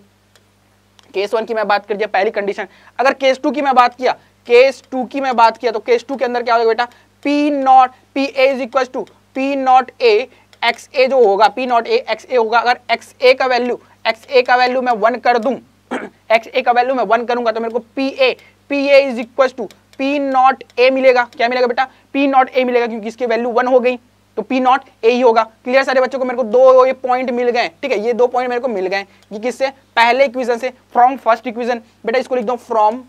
केस वन की मैं बात कर दिया पहली कंडीशन अगर केस टू की मैं बात किया केस टू की मैं बात किया तो केस टू के अंदर क्या होगा बेटा P not P A is equal to P not A X A जो होगा P not A X A होगा अगर एक्स ए का वैल्यू एक्स ए का वैल्यू मैं वन कर दूं एक्स ए का वैल्यू मैं वन करूंगा तो मेरे को P A P A is equal to P not A मिलेगा क्या मिलेगा बेटा पी नॉट ए मिलेगा क्योंकि इसकी वैल्यू वन हो गई तो पी नॉट ए ही होगा क्लियर सारे बच्चों को मेरे को दो ये पॉइंट मिल गए ठीक है ये दो पॉइंट मेरे को मिल गए ये किससे पहले इक्वेशन से फ्रॉम फर्स्ट इक्वेशन बेटा इसको लिख दो फ्रॉम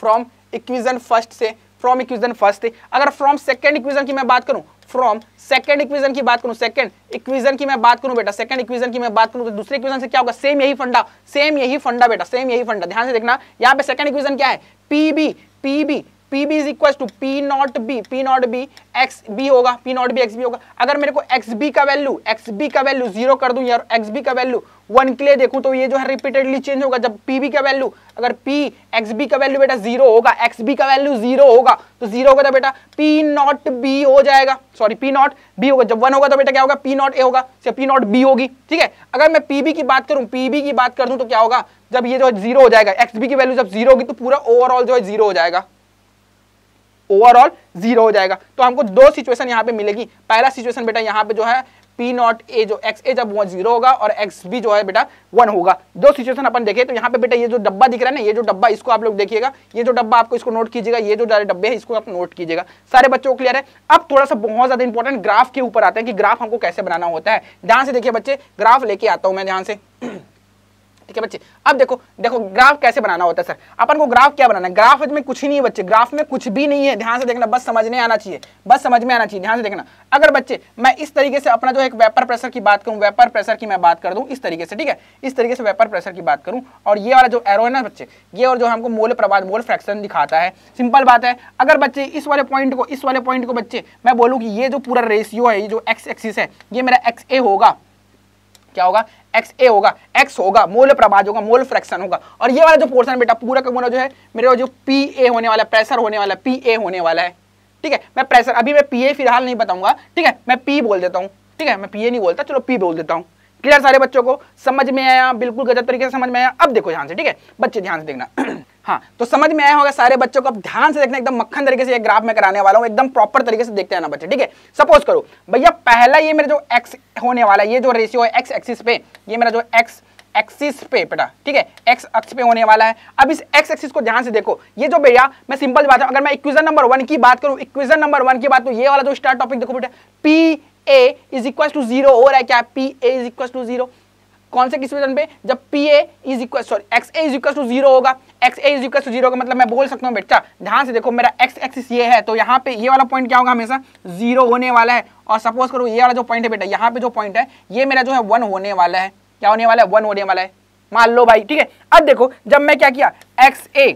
फ्रॉम इक्वेशन फर्स्ट से फ्रॉम इक्वेशन फर्स्ट से अगर फ्रॉम सेकेंड इक्वेशन की मैं बात करूं फ्रॉम सेकंड इक्वेशन की बात करूं सेकंड इक्वेशन की मैं बात करूं बेटा सेकंड इक्वेशन की मैं बात करूं तो दूसरे इक्वेशन से क्या होगा सेम यही फंडा सेम यही फंडा बेटा सेम यही फंडा ध्यान से देखना यहां पे सेकंड इक्वेशन क्या है PB PB P B is equal to P not B P not B X B होगा P not B X B होगा अगर मेरे को एक्स बी का वैल्यू एक्स बी का वैल्यू जीरो कर दूं यार एक्स बी का वैल्यू वन के लिए देखूं तो ये जो है रिपीटेडली चेंज होगा जब पी बी का वैल्यू अगर पी एक्स बी का वैल्यू बेटा जीरो होगा एक्स बी का वैल्यू जीरो होगा तो जीरो होगा तो बेटा पी नॉट बी हो जाएगा सॉरी पी नॉट बी होगा जब वन होगा तो बेटा क्या होगा पी नॉट ए होगा पी नॉट बी होगी ठीक है अगर मैं पी बी की बात करूं पी बी की बात कर दूं तो क्या होगा जब ये जो जीरो हो जाएगा एक्स बी की वैल्यू जब जीरो होगी तो पूरा ओवरऑल जो है जीरो हो जाएगा ओवरऑल जीरो हो जाएगा तो हमको दो सिचुएशन यहाँ पे मिलेगी पहला सिचुएशन बेटा यहाँ पे जो है पी नॉट ए जो एक्स ए जब वो जीरो होगा और एक्स बी जो है बेटा वन होगा दो सिचुएशन अपन देखें तो यहाँ पे बेटा ये जो डब्बा दिख रहा है ना ये जो डब्बा इसको आप लोग देखिएगा ये जो डब्बा आपको इसको नोट कीजिएगा ये जो सारे डब्बे है इसको आप नोट कीजिएगा सारे बच्चों को क्लियर है अब थोड़ा सा बहुत ज्यादा इंपॉर्टेंट ग्राफ के ऊपर आते हैं कि ग्राफ हमको कैसे बनाना होता है ध्यान से देखिए बच्चे ग्राफ लेके आता हूँ मैं ध्यान से ठीक है बच्चे अब देखो देखो ग्राफ कैसे बनाना होता है सर अपन को ग्राफ क्या बनाना है ग्राफ में कुछ ही नहीं है बच्चे ग्राफ में कुछ भी नहीं है ध्यान से देखना बस समझने आना चाहिए बस समझ में आना चाहिए ध्यान से देखना अगर बच्चे मैं इस तरीके से अपना जो एक वेपर प्रेशर की बात करूँ वेपर प्रेशर की मैं बात कर दूँ इस तरीके से ठीक है इस तरीके से वेपर प्रेशर की बात करूँ और ये वाला जो एरो है ना बच्चे ये और जो हमको मोल प्रवाद मोल फ्रैक्शन दिखाता है सिंपल बात है अगर बच्चे इस वाले पॉइंट को इस वाले पॉइंट को बच्चे मैं बोलूँ कि ये जो पूरा रेशियो है ये जो एक्स एक्सिस है ये मेरा एक्स ए होगा क्या होगा एक्स ए होगा एक्स होगा मोल प्रभाज होगा मोल फ्रैक्शन होगा और ये वाला जो पोर्सन बेटा पूरा का पूरा जो है मेरे जो पी ए होने वाला प्रेशर होने वाला पी ए होने वाला है ठीक है मैं प्रेशर अभी मैं पी ए फिलहाल नहीं बताऊंगा ठीक है मैं पी बोल देता हूँ ठीक है मैं पी ए नहीं बोलता चलो पी बोल देता हूँ क्लियर सारे बच्चों को समझ में आया बिल्कुल गजब तरीके से समझ में आया अब देखो ध्यान से ठीक है बच्चे ध्यान से देखना हाँ तो समझ में आया होगा सारे बच्चों को अब ध्यान से देखना एकदम मक्खन तरीके से ये ग्राफ में कराने वाला हूँ एकदम प्रॉपर तरीके से देखते आना बच्चे ठीक है सपोज करो भैया पहला ये मेरा जो एक्स होने वाला है ये जो रेशियो है एक्स एक्सिस पे ये मेरा जो एक्स एक्सिस पे बेटा ठीक है एक्स अक्ष पे होने वाला है अब इस एक्स एक्सिस को ध्यान से देखो ये जो भैया मैं सिंपल बात अगर मैं इक्वेशन नंबर वन की बात करूं इक्वेशन नंबर वन की बात तो ये वाला जो स्टार्ट टॉपिक देखो बेटा P A is equal to zero हो रहा है क्या P A is equal to zero कौन से किस्वेशन पे जब P A is equal sorry X A is equal to zero होगा X A is equal to zero मतलब मैं बोल सकता हूँ बेटा ध्यान से देखो मेरा एक्स एक्सिस ये है तो यहाँ पे ये वाला पॉइंट क्या होगा हमेशा जीरो होने वाला है और सपोज करो ये वाला जो पॉइंट है बेटा यहाँ पे जो पॉइंट है ये मेरा जो है वन होने वाला है क्या होने वाला है वन होने वाला है मान लो भाई ठीक है अब देखो जब मैं क्या किया एक्स ए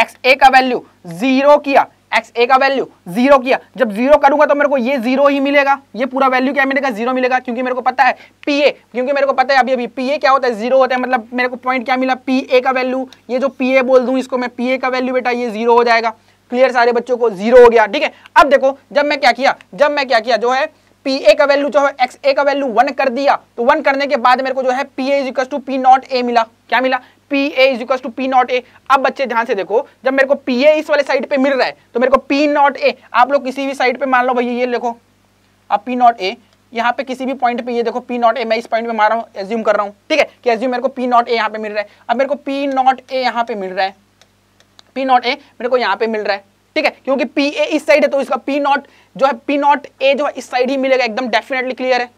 एक्स ए का वैल्यू जीरो किया एक्स ए का वैल्यू जीरो किया जब जीरो करूंगा तो मेरे को ये जीरो ही मिलेगा ये पूरा वैल्यू क्या मिलेगा जीरो मिलेगा क्योंकि मेरे को पता है पी ए क्योंकि मेरे को पता है अभी अभी पी ए क्या होता है जीरो होता है मतलब मेरे को पॉइंट क्या मिला पी ए का वैल्यू ये जो पी ए बोल दूँ इसको मैं पी ए का वैल्यू बेटा ये जीरो हो जाएगा क्लियर सारे बच्चों को जीरो हो गया ठीक है अब देखो जब मैं क्या किया जब मैं क्या किया जो है पी ए का वैल्यू जो है एक्स ए का वैल्यू वन कर दिया तो वन करने के बाद मेरे को जो है P is equal to P not A मिला क्या मिला P A is equal to P not A अब बच्चे ध्यान से देखो जब मेरे को पी ए इस वाले साइड पे मिल रहा है तो मेरे को पी नॉट ए आप लोग किसी भी साइड पे मान लो भैया ये देखो अब पी नॉट ए यहाँ पे किसी भी पॉइंट पे ये देखो पी नॉट ए मैं इस पॉइंट पे मार रहा हूँ एज्यूम कर रहा हूँ ठीक है कि एज्यूम मेरे को पी नॉट ए यहाँ पे मिल रहा है अब मेरे को पी नॉट ए यहाँ पे मिल रहा है पी नॉट ए मेरे को यहाँ पे मिल रहा है ठीक है क्योंकि पी ए इस साइड है तो इसका पी नॉट जो है पी नॉट ए जो है इस साइड ही मिलेगा एकदम डेफिनेटली क्लियर है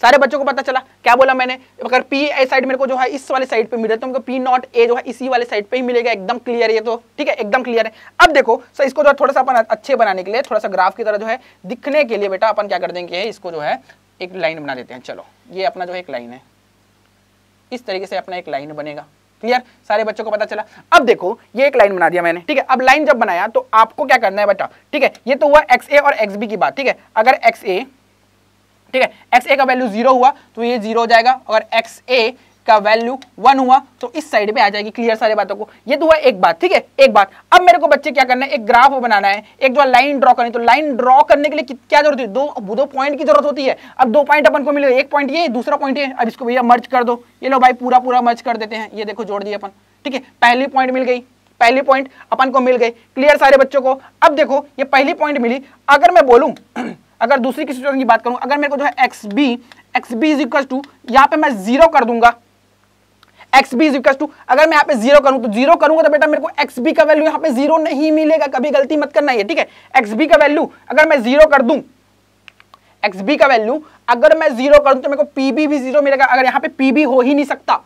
सारे बच्चों को पता चला क्या बोला मैंने अगर पी ए साइड मेरे को जो है इस वाले साइड पे मिले तो हमको पी नॉट ए जो है इसी वाले साइड पे ही मिलेगा एकदम क्लियर ये तो ठीक है एकदम क्लियर है अब देखो सर इसको जो है थोड़ा सा अपन अच्छे बनाने के लिए थोड़ा सा ग्राफ की तरह जो है दिखने के लिए बेटा अपन क्या कर देंगे इसको जो है एक लाइन बना देते हैं चलो ये अपना जो है एक लाइन है इस तरीके से अपना एक लाइन बनेगा क्लियर सारे बच्चों को पता चला अब देखो ये एक लाइन बना दिया मैंने ठीक है अब लाइन जब बनाया तो आपको क्या करना है बेटा ठीक है ये तो हुआ एक्स ए और एक्स बी की बात ठीक है अगर एक्स ए ठीक है एक्स ए का वैल्यू जीरो हुआ तो ये जीरो हो जाएगा अगर एक्स ए का वैल्यू वन हुआ तो इस साइड पे आ जाएगी क्लियर सारे बातों को ये तो हुआ एक बात ठीक है एक बात अब मेरे को बच्चे क्या करना है एक ग्राफ बनाना है एक जो लाइन ड्रॉ करनी तो लाइन ड्रॉ करने के लिए क्या जरूरत है दो दो पॉइंट की जरूरत होती है अब दो पॉइंट अपन को मिलेगा एक पॉइंट ये दूसरा पॉइंट ये अब इसको भैया मर्ज कर दो ये लो भाई पूरा पूरा मर्ज कर देते हैं ये देखो जोड़ दिए अपन ठीक है पहली पॉइंट मिल गई पहली पॉइंट अपन को मिल गई क्लियर सारे बच्चों को अब देखो ये पहली पॉइंट मिली अगर मैं बोलूं अगर दूसरी किसी की बात करूं अगर मेरे को जो है X B X B is equal to यहां पर मैं जीरो कर दूंगा एक्स बी इक्वल टू अगर मैं यहां पे जीरो करूं तो जीरो करूंगा तो बेटा मेरे को एक्स बी का वैल्यू यहां पे जीरो नहीं मिलेगा कभी गलती मत करना है ठीक है एक्स बी का वैल्यू अगर मैं जीरो कर दूं एक्स बी का वैल्यू अगर मैं जीरो कर दूं तो मेरे को पीबी भी जीरो मिलेगा अगर यहां पे पीबी हो ही नहीं सकता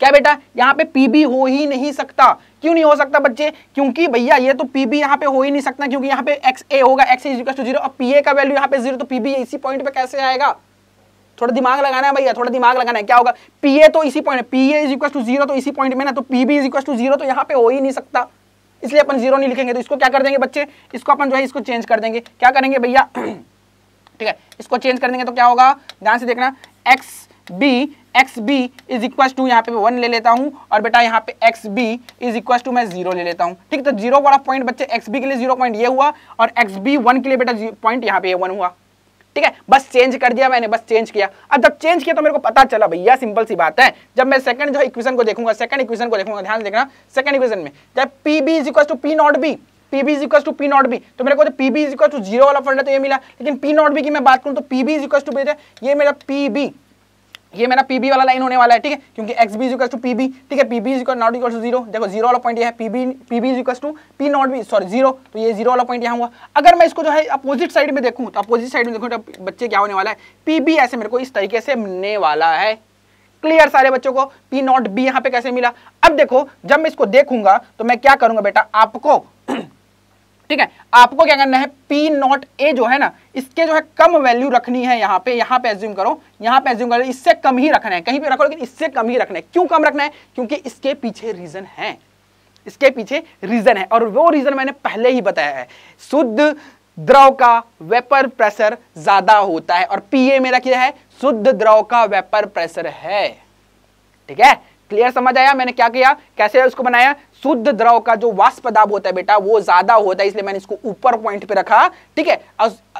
क्या बेटा यहाँ पे पीबी हो ही नहीं सकता क्यों नहीं हो सकता बच्चे क्योंकि भैया ये तो पीबी यहाँ पे हो ही नहीं सकता क्योंकि यहाँ पे एक्स ए होगा X is to zero P A का वैल्यू यहाँ पे जीरो तो पीबी इसी पॉइंट पे कैसे आएगा थोड़ा दिमाग लगाना है भैया थोड़ा दिमाग लगाना है क्या होगा पी ए तो इसी point P A is equal to zero तो इसी पॉइंट में ना तो P B is equal to zero तो यहाँ पे हो ही नहीं सकता इसलिए अपन जीरो नहीं लिखेंगे तो इसको क्या कर देंगे बच्चे इसको अपन जो है इसको चेंज कर देंगे क्या करेंगे भैया ठीक है इसको चेंज कर देंगे तो क्या होगा ध्यान से देखना X B X B is equal to यहाँ पे वन ले लेता हूँ और बेटा यहाँ पे X B is equal to मैं जीरो ले लेता हूँ ठीक तो जीरो वाला पॉइंट बच्चे एक्स बी के लिए जीरो पॉइंट ये हुआ और एक्स बी वन के लिए बेटा पॉइंट यहाँ पे वन हुआ ठीक है बस चेंज कर दिया मैंने बस चेंज किया अब जब चेंज किया तो मेरे को पता चला भैया सिंपल सी बात है जब मैं सेकंड जो इक्वेशन को देखूंगा सेकंड इक्वेशन को देखूंगा ध्यान देखना सेकंड इक्वेशन में जब P B is equal to P not B PB is equal to P not B तो मेरे को PB is B equal to zero वाला फंड है तो ये मिला लेकिन पी नॉट बी की मैं बात करूं तो पीबी इज इक्वल टू ये मेरा पीबी ये मेरा पीबी वाला लाइन होने वाला है ठीक है क्योंकि X B is equals to PB ठीक है PB is equal not equal to zero देखो जीरो वाला पॉइंट ये है PB PB is equals to P not B sorry zero तो ये जीरो वाला पॉइंट यहाँ हुआ अगर मैं इसको जो है अपोजिट साइड में देखूँ तो अपोजिट साइड में देखूँ तो बच्चे क्या होने वाला है पीबी ऐसे मेरे को इस तरीके से मिलने वाला है क्लियर सारे बच्चों को पी नॉट बी यहाँ पे कैसे मिला अब देखो जब मैं इसको देखूंगा तो मैं क्या करूंगा बेटा आपको ठीक है आपको क्या करना है पी नॉट ए जो है ना इसके जो है कम वैल्यू रखनी है यहां पे यहां पे एज्यूम करो यहां पे एज्यूम करो इससे कम ही रखना है कहीं पे रखो लेकिन इससे कम ही रखना है क्यों कम रखना है क्योंकि इसके पीछे रीजन है इसके पीछे रीजन है और वो रीजन मैंने पहले ही बताया है शुद्ध द्रव का वेपर प्रेशर ज्यादा होता है और पीए मेरा क्या है शुद्ध द्रव का वेपर प्रेशर है ठीक है क्लियर समझ आया मैंने क्या किया कैसे उसको बनाया शुद्ध द्रव का जो वाष्प दाब होता है बेटा वो ज्यादा होता है इसलिए मैंने इसको ऊपर पॉइंट पे रखा ठीक है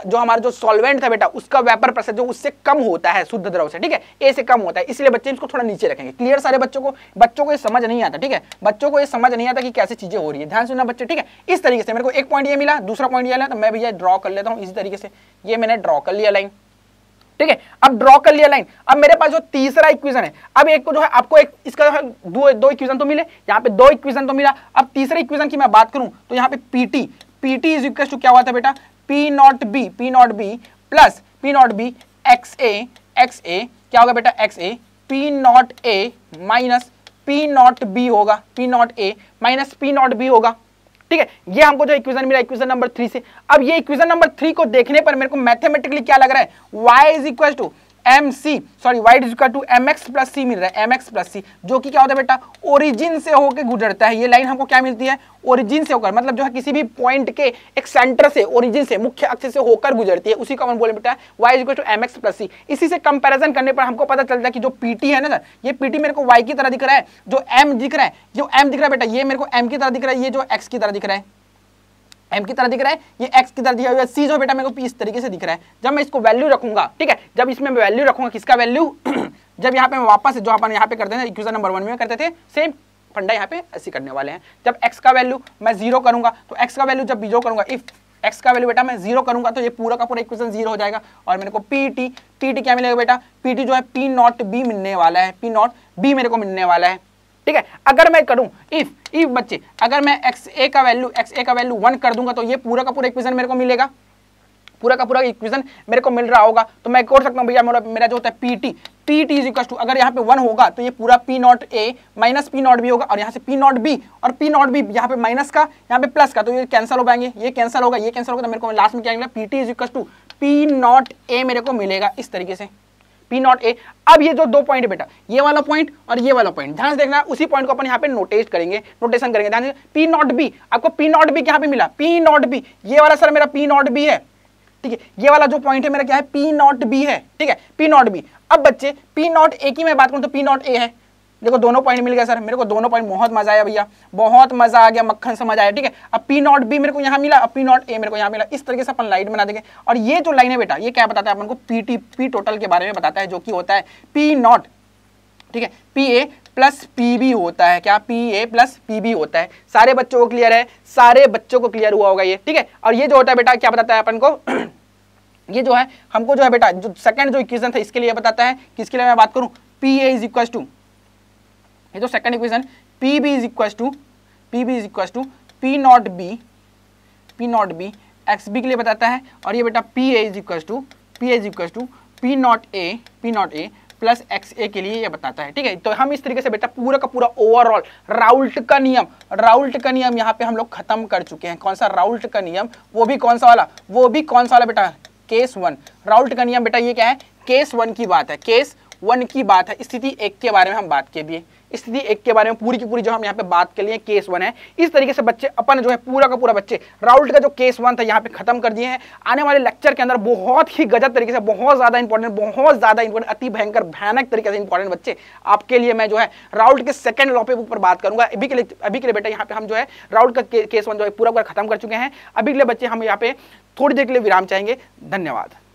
जो हमारा जो सॉल्वेंट था बेटा उसका वेपर प्रेशर जो उससे कम होता है शुद्ध द्रव से ठीक है ए से कम होता है इसलिए बच्चे इसको थोड़ा नीचे रखेंगे क्लियर सारे बच्चों को बच्चों को ये समझ नहीं आता ठीक है बच्चों को ये समझ नहीं आता कि कैसे चीजें हो रही है ध्यान सुनना बच्चे ठीक है इस तरीके से मेरे को एक पॉइंट ये मिला दूसरा पॉइंट ये मिला तो मैं भैया ड्रॉ कर लेता हूँ इसी तरीके से ये मैंने ड्रॉ कर लिया लाइन ठीक है अब ड्रॉ कर लिया लाइन अब मेरे पास जो तीसरा इक्वेशन है अब एक को जो है आपको एक इसका जो है दो दो इक्वेशन तो मिले यहाँ पे दो इक्वेशन तो मिला अब तीसरे इक्वेशन की मैं बात करूं तो यहाँ पे PT PT is equal to क्या हुआ था बेटा P not B P not B plus P not B X A X A क्या होगा बेटा X A P not A minus P not B होगा P not A minus P not B होगा ठीक है ये हमको जो इक्वेशन मिला इक्वेशन नंबर थ्री से अब ये इक्वेशन नंबर थ्री को देखने पर मेरे को मैथमेटिकली क्या लग रहा है Y is equal to M C sorry Y is to M X plus C मिल रहा है एम एक्स प्लस सी जो कि क्या होता है बेटा ओरिजिन से होकर गुजरता है ये लाइन हमको क्या मिलती है ओरिजिन से होकर मतलब जो है किसी भी पॉइंट के एक सेंटर से ओरिजिन से मुख्य अक्ष से होकर गुजरती है उसी को हम बोले बेटा Y is to M X plus C इसी से कंपेरिजन करने पर हमको पता चलता है कि जो पीटी है ना सर ये पीटी मेरे को वाई की तरह दिख रहा है जो एम दिख रहा है जो एम दिख रहा है बेटा ये मेरे को एम की तरह दिख रहा है ये जो एक्स की तरह दिख रहा है एम की तरह दिख रहा है ये एक्स की तरह दिया रहा है सी जो बेटा मेरे को पी इस तरीके से दिख रहा है जब मैं इसको वैल्यू रखूंगा ठीक है जब इसमें मैं वैल्यू रखूंगा किसका वैल्यू जब यहाँ पे मैं वापस जो अपन यहाँ पे करते थे इक्वेशन नंबर वन में करते थे सेम फंडा यहाँ पे ऐसे करने वाले हैं जब एक्स का वैल्यू मैं जीरो करूंगा तो एक्स का वैल्यू जब जीरो करूंगा इफ एक्स का वैल्यू बेटा मैं जीरो करूंगा तो ये पूरा का पूरा इक्वेशन जीरो हो जाएगा और मेरे को पी टी पी टी क्या मिलेगा बेटा पी टी जो है पी नॉट बी मिलने वाला है पी नॉट बी मेरे को मिलने वाला है ठीक है अगर मैं करूं इफ इफ बच्चे अगर मैं एक्स ए का वैल्यू एक्स ए का वैल्यू वन कर दूंगा तो ये पूरा का पूरा इक्वेशन मेरे को मिलेगा पूरा का पूरा इक्वेशन मेरे को मिल रहा होगा तो मैं कर सकता हूं भैया मेरा मेरा जो होता है P T is equal to अगर यहाँ पे वन होगा तो ये पूरा P not A minus P not B होगा और यहाँ से पी नॉट बी और पी नॉट बी यहाँ पे माइनस का यहाँ पे प्लस का तो ये कैंसिल हो पाएंगे ये कैंसिल होगा ये कैंसिल होगा तो मेरे को लास्ट में क्या मिलेगा P T equal to P not A मेरे को मिलेगा इस तरीके से पी नॉट ए अब ये जो दो पॉइंट बेटा ये वाला पॉइंट और ये वाला पॉइंट ध्यान से देखना उसी पॉइंट को अपन यहाँ पे नोटेस्ट करेंगे नोटेशन करेंगे ध्यान पी नॉट बी आपको पी नॉट बी क्या मिला पी नॉट बी ये वाला सर मेरा पी नॉट बी है ठीक है ये वाला जो पॉइंट है मेरा क्या है पी नॉट बी है ठीक है पी नॉट बी अब बच्चे पी नॉट ए की मैं बात करूँ तो पी नॉट ए है देखो दोनों पॉइंट मिल गया सर मेरे को दोनों पॉइंट बहुत मजा आया भैया बहुत मजा आ गया मक्खन समझ आया ठीक है अब पी नॉट बी मेरे को यहाँ मिला अब पी नॉट ए मेरे को यहाँ मिला इस तरीके से अपन लाइट बना देंगे और ये जो लाइन है बेटा ये क्या बताता है अपन को टी पी टोटल के बारे में बताता है जो कि होता है पी नॉट ठीक है P A plus P B होता है क्या P A plus P B होता है सारे बच्चों को क्लियर है सारे बच्चों को क्लियर हुआ होगा ये ठीक है और ये जो होता है बेटा क्या बताता है अपन को ये जो है हमको जो है बेटा जो सेकंड जो इक्वेशन था इसके लिए बताता है किसके लिए मैं बात करूं P A is equal to ये तो second equation P B is equal to P B is equal to P not B P not B X B के लिए बताता है और ये बेटा P A is equal to P A is equal to P not A P not A plus X A के लिए ये बताता है ठीक है तो हम इस तरीके से बेटा पूरा का पूरा ओवरऑल राउल्ट का नियम राउल्ट का नियम यहाँ पे हम लोग खत्म कर चुके हैं कौन सा राउल्ट का नियम वो भी कौन सा वाला वो भी कौन सा वाला बेटा केस वन राउल्ट का नियम बेटा ये क्या है केस वन की बात है केस वन की बात है स्थिति एक के बारे में हम बात के दिए स्थिति एक के बारे में पूरी की पूरी जो हम यहाँ पे बात कर लिए केस वन है इस तरीके से बच्चे अपन जो है पूरा का पूरा बच्चे राउल्ट का जो केस वन था यहाँ पे खत्म कर दिए हैं आने वाले लेक्चर के अंदर बहुत ही गजब तरीके से बहुत ज्यादा इंपॉर्टेंट बहुत ज्यादा इंपॉर्टेंट अति भयंकर भयानक तरीके से इंपॉर्टेंट बच्चे आपके लिए मैं जो है राउल्ट के सेकंड लॉपे बुक पर बात करूंगा अभी के लिए अभी के लिए बेटा यहाँ पे हम जो है राउल्ट का केस वन जो है पूरा पूरा खत्म कर चुके हैं अभी के लिए बच्चे हम यहाँ पे थोड़ी देर के लिए विराम चाहेंगे धन्यवाद